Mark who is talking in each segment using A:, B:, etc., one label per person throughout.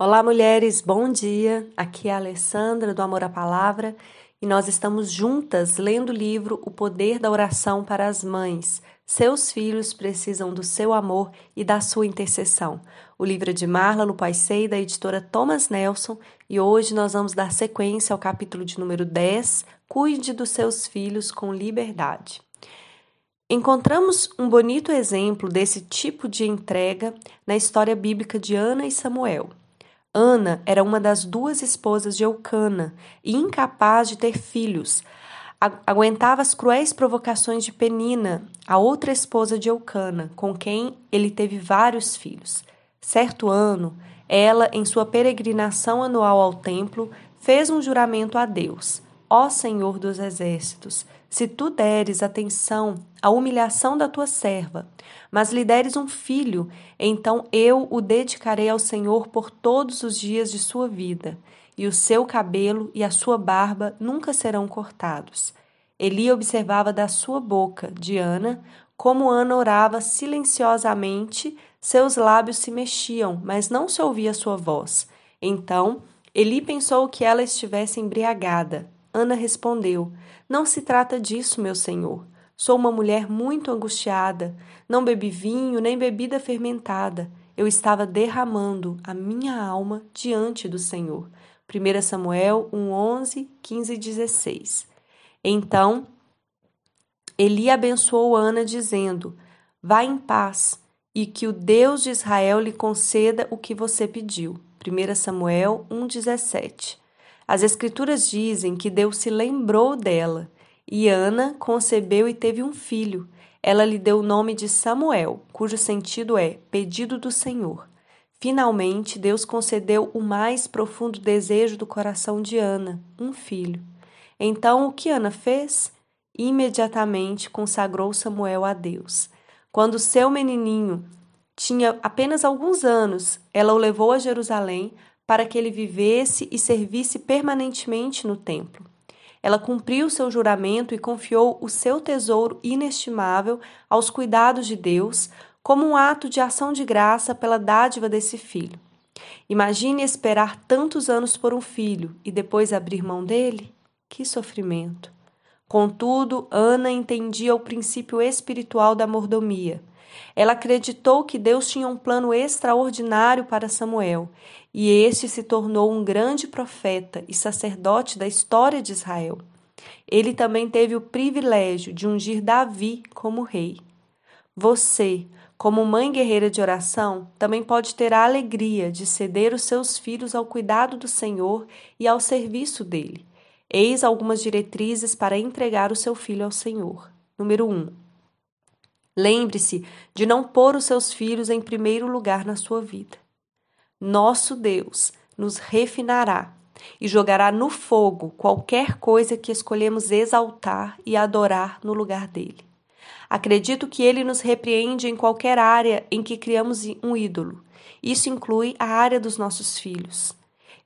A: Olá, mulheres, bom dia. Aqui é a Alessandra do Amor à Palavra e nós estamos juntas lendo o livro O Poder da Oração para as Mães. Seus filhos precisam do seu amor e da sua intercessão. O livro é de Marla Lupaisei, da editora Thomas Nelson, e hoje nós vamos dar sequência ao capítulo de número 10, Cuide dos seus filhos com liberdade. Encontramos um bonito exemplo desse tipo de entrega na história bíblica de Ana e Samuel. Ana era uma das duas esposas de Eucana e incapaz de ter filhos. Aguentava as cruéis provocações de Penina, a outra esposa de Eucana, com quem ele teve vários filhos. Certo ano, ela, em sua peregrinação anual ao templo, fez um juramento a Deus: Ó Senhor dos Exércitos, se tu deres atenção à humilhação da tua serva, mas lhe deres um filho, então eu o dedicarei ao Senhor por todos os dias de sua vida, e o seu cabelo e a sua barba nunca serão cortados. Eli observava da sua boca, Diana, como Ana orava silenciosamente, seus lábios se mexiam, mas não se ouvia sua voz. Então, Eli pensou que ela estivesse embriagada. Ana respondeu: não se trata disso, meu senhor. Sou uma mulher muito angustiada. Não bebi vinho nem bebida fermentada. Eu estava derramando a minha alma diante do Senhor. 1 Samuel 1, 11, 15 e 16. Então, Eli abençoou Ana, dizendo: Vá em paz, e que o Deus de Israel lhe conceda o que você pediu. 1 Samuel 1, 17. As Escrituras dizem que Deus se lembrou dela, e Ana concebeu e teve um filho. Ela lhe deu o nome de Samuel, cujo sentido é pedido do Senhor. Finalmente, Deus concedeu o mais profundo desejo do coração de Ana, um filho. Então, o que Ana fez? Imediatamente consagrou Samuel a Deus. Quando seu menininho tinha apenas alguns anos, ela o levou a Jerusalém para que ele vivesse e servisse permanentemente no templo. Ela cumpriu seu juramento e confiou o seu tesouro inestimável aos cuidados de Deus, como um ato de ação de graça pela dádiva desse filho. Imagine esperar tantos anos por um filho e depois abrir mão dele? Que sofrimento! Contudo, Ana entendia o princípio espiritual da mordomia ela acreditou que Deus tinha um plano extraordinário para Samuel, e este se tornou um grande profeta e sacerdote da história de Israel. Ele também teve o privilégio de ungir Davi como rei. Você, como mãe guerreira de oração, também pode ter a alegria de ceder os seus filhos ao cuidado do Senhor e ao serviço dele. Eis algumas diretrizes para entregar o seu filho ao Senhor. Número 1. Um, Lembre-se de não pôr os seus filhos em primeiro lugar na sua vida. Nosso Deus nos refinará e jogará no fogo qualquer coisa que escolhemos exaltar e adorar no lugar dele. Acredito que ele nos repreende em qualquer área em que criamos um ídolo. Isso inclui a área dos nossos filhos.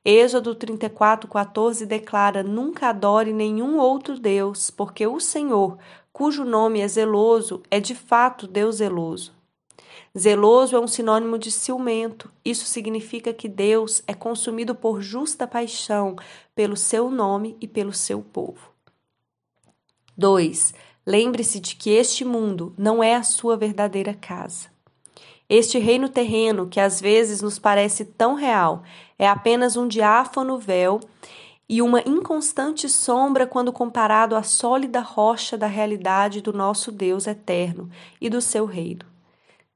A: Êxodo 34, 14 declara: Nunca adore nenhum outro Deus, porque o Senhor, cujo nome é zeloso, é de fato Deus zeloso. Zeloso é um sinônimo de ciumento. Isso significa que Deus é consumido por justa paixão pelo seu nome e pelo seu povo. 2. Lembre-se de que este mundo não é a sua verdadeira casa. Este reino terreno, que às vezes nos parece tão real, é apenas um diáfano véu e uma inconstante sombra quando comparado à sólida rocha da realidade do nosso Deus eterno e do seu reino.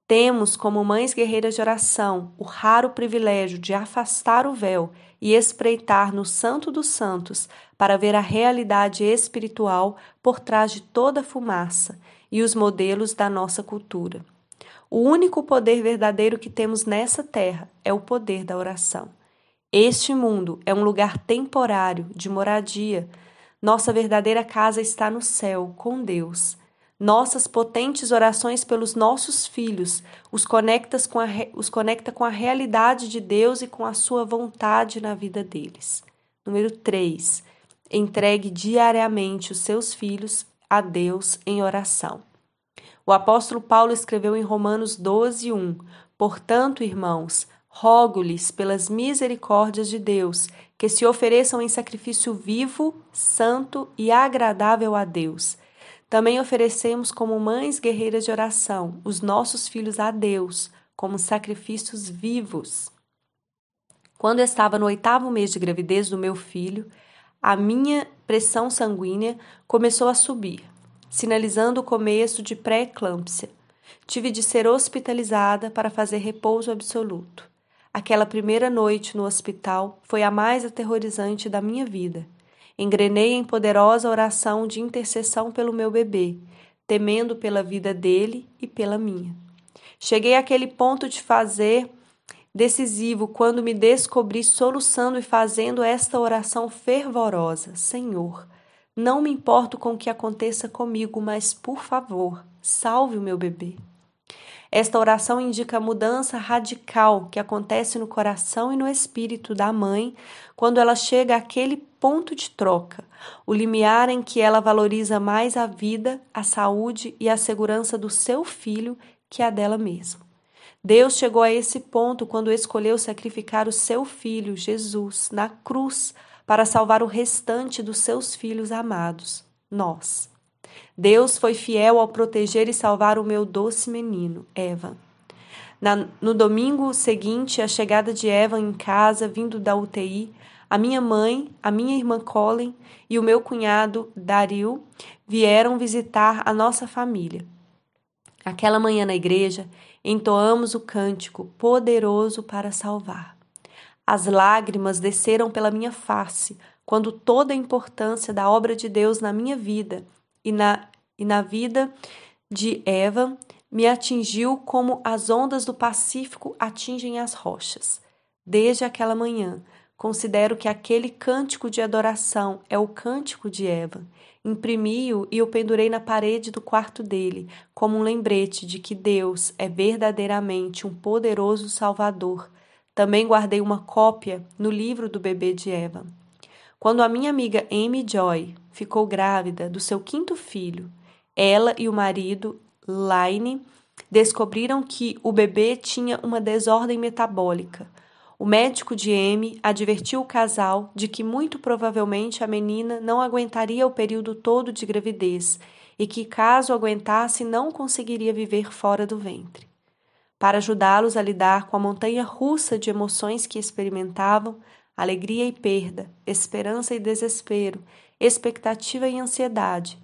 A: Temos, como mães guerreiras de oração, o raro privilégio de afastar o véu e espreitar no Santo dos Santos para ver a realidade espiritual por trás de toda a fumaça e os modelos da nossa cultura. O único poder verdadeiro que temos nessa terra é o poder da oração. Este mundo é um lugar temporário de moradia. Nossa verdadeira casa está no céu, com Deus. Nossas potentes orações pelos nossos filhos os, conectas com a, os conecta com a realidade de Deus e com a sua vontade na vida deles. Número 3. Entregue diariamente os seus filhos a Deus em oração. O apóstolo Paulo escreveu em Romanos 12, 1: Portanto, irmãos, rogo-lhes pelas misericórdias de Deus que se ofereçam em sacrifício vivo, santo e agradável a Deus. Também oferecemos como mães guerreiras de oração os nossos filhos a Deus, como sacrifícios vivos. Quando estava no oitavo mês de gravidez do meu filho, a minha pressão sanguínea começou a subir, sinalizando o começo de pré-eclâmpsia. Tive de ser hospitalizada para fazer repouso absoluto. Aquela primeira noite no hospital foi a mais aterrorizante da minha vida. Engrenei em poderosa oração de intercessão pelo meu bebê, temendo pela vida dele e pela minha. Cheguei àquele ponto de fazer decisivo quando me descobri soluçando e fazendo esta oração fervorosa: Senhor, não me importo com o que aconteça comigo, mas por favor, salve o meu bebê. Esta oração indica a mudança radical que acontece no coração e no espírito da mãe quando ela chega àquele ponto de troca, o limiar em que ela valoriza mais a vida, a saúde e a segurança do seu filho que a dela mesma. Deus chegou a esse ponto quando escolheu sacrificar o seu filho, Jesus, na cruz para salvar o restante dos seus filhos amados, nós. Deus foi fiel ao proteger e salvar o meu doce menino, Eva. Na, no domingo seguinte, a chegada de Eva em casa, vindo da UTI, a minha mãe, a minha irmã Colin e o meu cunhado Dario vieram visitar a nossa família. Aquela manhã na igreja, entoamos o cântico Poderoso para Salvar. As lágrimas desceram pela minha face quando toda a importância da obra de Deus na minha vida e na, e na vida de Eva me atingiu como as ondas do Pacífico atingem as rochas. Desde aquela manhã, considero que aquele cântico de adoração é o cântico de Eva. Imprimi-o e o pendurei na parede do quarto dele, como um lembrete de que Deus é verdadeiramente um poderoso Salvador. Também guardei uma cópia no livro do bebê de Eva. Quando a minha amiga Amy Joy ficou grávida do seu quinto filho, ela e o marido, Laine, descobriram que o bebê tinha uma desordem metabólica. O médico de Amy advertiu o casal de que muito provavelmente a menina não aguentaria o período todo de gravidez e que, caso aguentasse, não conseguiria viver fora do ventre. Para ajudá-los a lidar com a montanha russa de emoções que experimentavam, alegria e perda, esperança e desespero, expectativa e ansiedade.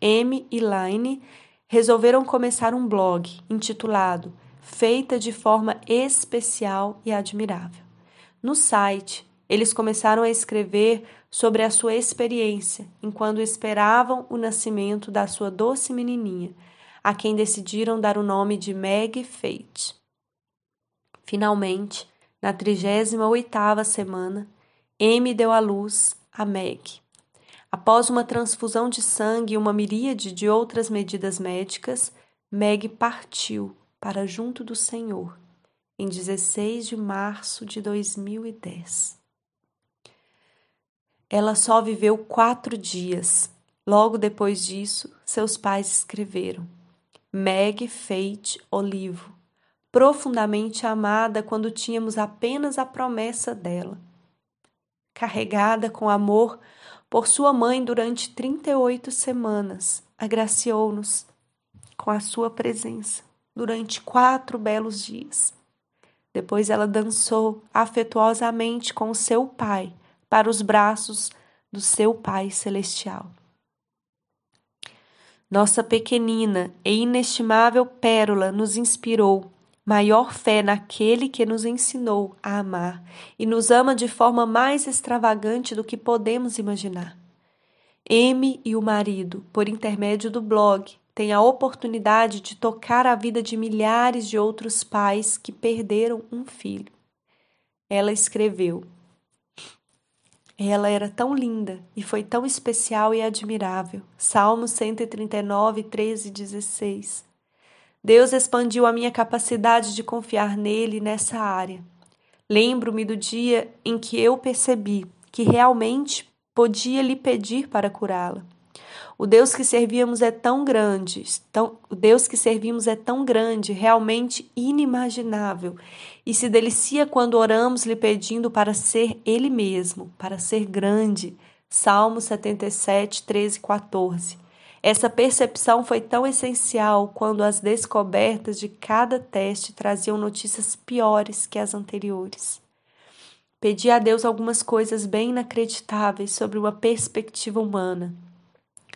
A: M e Line resolveram começar um blog intitulado Feita de forma especial e admirável. No site, eles começaram a escrever sobre a sua experiência enquanto esperavam o nascimento da sua doce menininha, a quem decidiram dar o nome de Meg Fate. Finalmente, na 38ª semana, M deu à luz a Meg. Após uma transfusão de sangue e uma miríade de outras medidas médicas, Meg partiu para junto do Senhor em 16 de março de 2010. Ela só viveu quatro dias. Logo depois disso, seus pais escreveram: Meg Feit Olivo profundamente amada quando tínhamos apenas a promessa dela. Carregada com amor por sua mãe durante 38 semanas, agraciou-nos com a sua presença durante quatro belos dias. Depois ela dançou afetuosamente com o seu pai para os braços do seu pai celestial. Nossa pequenina e inestimável pérola nos inspirou maior fé naquele que nos ensinou a amar e nos ama de forma mais extravagante do que podemos imaginar. M e o marido, por intermédio do blog, têm a oportunidade de tocar a vida de milhares de outros pais que perderam um filho. Ela escreveu: Ela era tão linda e foi tão especial e admirável. Salmo 139, 13 e 16. Deus expandiu a minha capacidade de confiar nele nessa área. Lembro-me do dia em que eu percebi que realmente podia lhe pedir para curá-la. O Deus que servíamos é tão grande, tão, o Deus que servimos é tão grande, realmente inimaginável, e se delicia quando oramos lhe pedindo para ser Ele mesmo, para ser grande. Salmo 77, 13 e 14. Essa percepção foi tão essencial quando as descobertas de cada teste traziam notícias piores que as anteriores. Pedi a Deus algumas coisas bem inacreditáveis sobre uma perspectiva humana.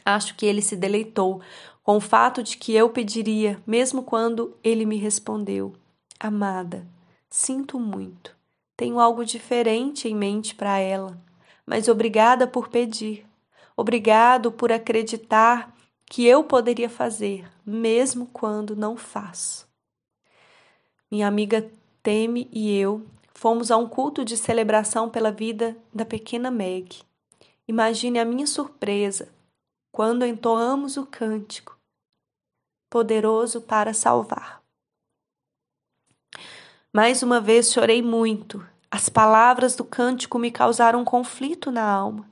A: Acho que ele se deleitou com o fato de que eu pediria, mesmo quando ele me respondeu: Amada, sinto muito. Tenho algo diferente em mente para ela, mas obrigada por pedir. Obrigado por acreditar que eu poderia fazer, mesmo quando não faço. Minha amiga Teme e eu fomos a um culto de celebração pela vida da pequena Meg. Imagine a minha surpresa quando entoamos o cântico Poderoso para salvar. Mais uma vez chorei muito. As palavras do cântico me causaram um conflito na alma,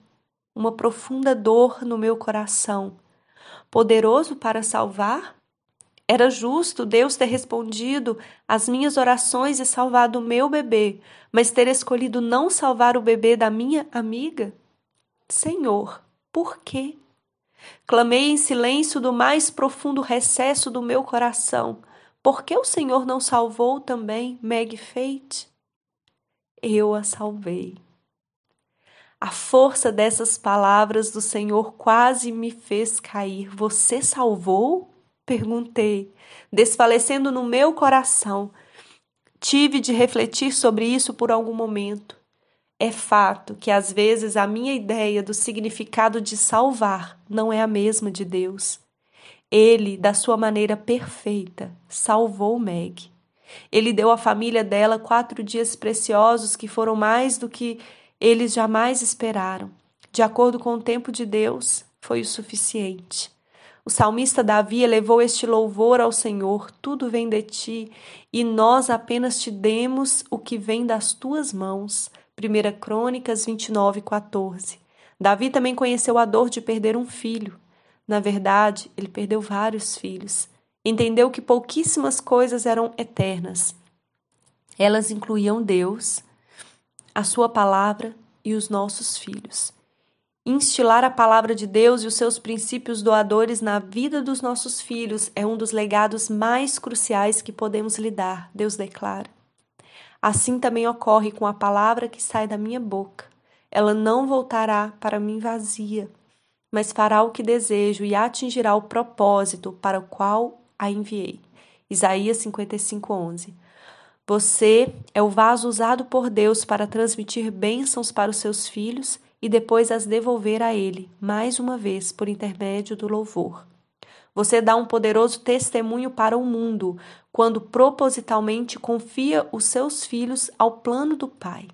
A: uma profunda dor no meu coração poderoso para salvar? Era justo Deus ter respondido às minhas orações e salvado o meu bebê, mas ter escolhido não salvar o bebê da minha amiga? Senhor, por quê? Clamei em silêncio do mais profundo recesso do meu coração. Por que o Senhor não salvou também Meg Fate? Eu a salvei. A força dessas palavras do Senhor quase me fez cair. Você salvou? Perguntei, desfalecendo no meu coração. Tive de refletir sobre isso por algum momento. É fato que às vezes a minha ideia do significado de salvar não é a mesma de Deus. Ele, da sua maneira perfeita, salvou Meg. Ele deu à família dela quatro dias preciosos que foram mais do que eles jamais esperaram. De acordo com o tempo de Deus, foi o suficiente. O salmista Davi elevou este louvor ao Senhor: tudo vem de ti, e nós apenas te demos o que vem das tuas mãos. 1 Crônicas 29, 14. Davi também conheceu a dor de perder um filho. Na verdade, ele perdeu vários filhos. Entendeu que pouquíssimas coisas eram eternas. Elas incluíam Deus, a Sua palavra e os nossos filhos. Instilar a palavra de Deus e os seus princípios doadores na vida dos nossos filhos é um dos legados mais cruciais que podemos lhe dar, Deus declara. Assim também ocorre com a palavra que sai da minha boca. Ela não voltará para mim vazia, mas fará o que desejo e atingirá o propósito para o qual a enviei. Isaías 55, 11. Você é o vaso usado por Deus para transmitir bênçãos para os seus filhos e depois as devolver a Ele, mais uma vez, por intermédio do louvor. Você dá um poderoso testemunho para o mundo quando propositalmente confia os seus filhos ao plano do Pai.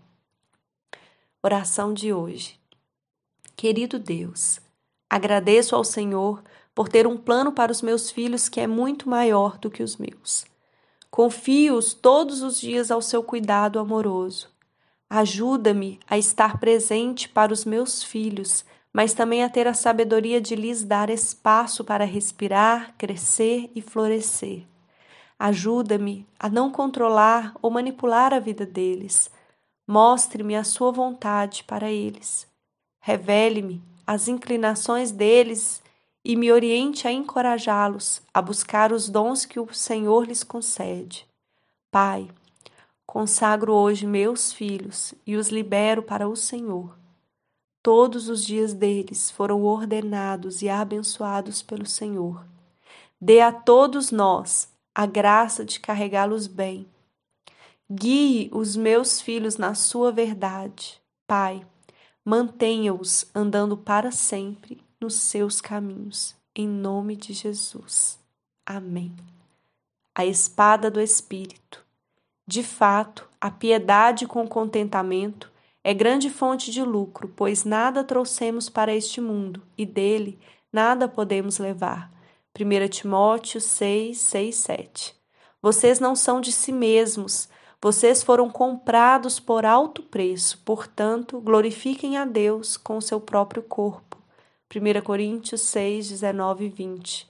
A: Oração de hoje. Querido Deus, agradeço ao Senhor por ter um plano para os meus filhos que é muito maior do que os meus. Confio-os todos os dias ao seu cuidado amoroso. Ajuda-me a estar presente para os meus filhos, mas também a ter a sabedoria de lhes dar espaço para respirar, crescer e florescer. Ajuda-me a não controlar ou manipular a vida deles. Mostre-me a sua vontade para eles. Revele-me as inclinações deles e me oriente a encorajá-los a buscar os dons que o Senhor lhes concede. Pai, consagro hoje meus filhos e os libero para o Senhor. Todos os dias deles foram ordenados e abençoados pelo Senhor. Dê a todos nós a graça de carregá-los bem. Guie os meus filhos na sua verdade. Pai, mantenha-os andando para sempre nos seus caminhos, em nome de Jesus. Amém. A espada do Espírito. De fato, a piedade com contentamento é grande fonte de lucro, pois nada trouxemos para este mundo e dele nada podemos levar. 1 Timóteo 6, 6, 7. Vocês não são de si mesmos, vocês foram comprados por alto preço, portanto, glorifiquem a Deus com o seu próprio corpo 1 Coríntios 6, 19 e 20.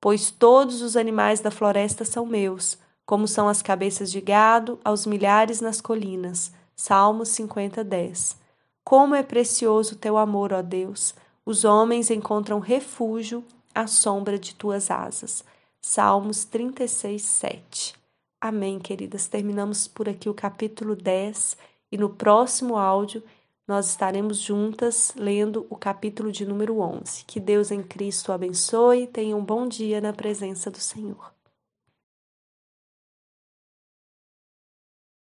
A: Pois todos os animais da floresta são meus, como são as cabeças de gado aos milhares nas colinas. Salmos 50, 10. Como é precioso teu amor, ó Deus! Os homens encontram refúgio à sombra de tuas asas. Salmos 36, 7. Amém, queridas. Terminamos por aqui o capítulo 10 e no próximo áudio nós estaremos juntas lendo o capítulo de número 11. Que Deus em Cristo abençoe e tenha um bom dia na presença do Senhor.